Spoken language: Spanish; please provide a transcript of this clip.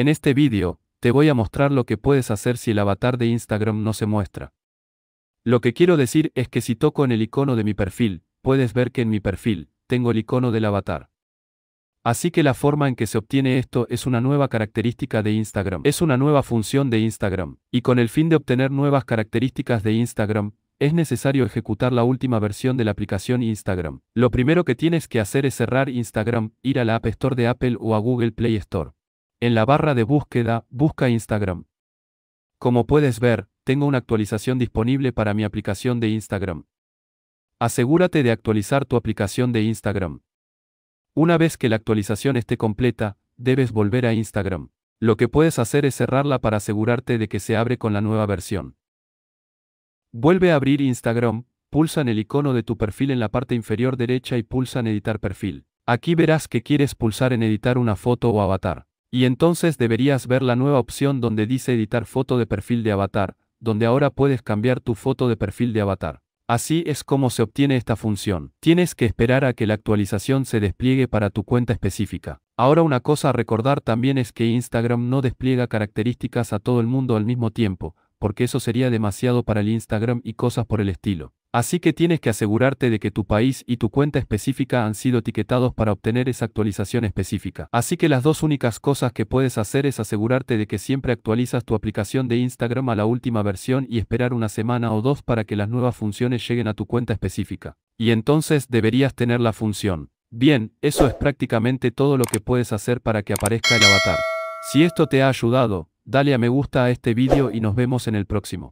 En este vídeo, te voy a mostrar lo que puedes hacer si el avatar de Instagram no se muestra. Lo que quiero decir es que si toco en el icono de mi perfil, puedes ver que en mi perfil, tengo el icono del avatar. Así que la forma en que se obtiene esto es una nueva característica de Instagram. Es una nueva función de Instagram. Y con el fin de obtener nuevas características de Instagram, es necesario ejecutar la última versión de la aplicación Instagram. Lo primero que tienes que hacer es cerrar Instagram, ir a la App Store de Apple o a Google Play Store. En la barra de búsqueda, busca Instagram. Como puedes ver, tengo una actualización disponible para mi aplicación de Instagram. Asegúrate de actualizar tu aplicación de Instagram. Una vez que la actualización esté completa, debes volver a Instagram. Lo que puedes hacer es cerrarla para asegurarte de que se abre con la nueva versión. Vuelve a abrir Instagram, pulsa en el icono de tu perfil en la parte inferior derecha y pulsa en editar perfil. Aquí verás que quieres pulsar en editar una foto o avatar. Y entonces deberías ver la nueva opción donde dice editar foto de perfil de avatar, donde ahora puedes cambiar tu foto de perfil de avatar. Así es como se obtiene esta función. Tienes que esperar a que la actualización se despliegue para tu cuenta específica. Ahora una cosa a recordar también es que Instagram no despliega características a todo el mundo al mismo tiempo, porque eso sería demasiado para el Instagram y cosas por el estilo. Así que tienes que asegurarte de que tu país y tu cuenta específica han sido etiquetados para obtener esa actualización específica. Así que las dos únicas cosas que puedes hacer es asegurarte de que siempre actualizas tu aplicación de Instagram a la última versión y esperar una semana o dos para que las nuevas funciones lleguen a tu cuenta específica. Y entonces deberías tener la función. Bien, eso es prácticamente todo lo que puedes hacer para que aparezca el avatar. Si esto te ha ayudado, dale a me gusta a este vídeo y nos vemos en el próximo.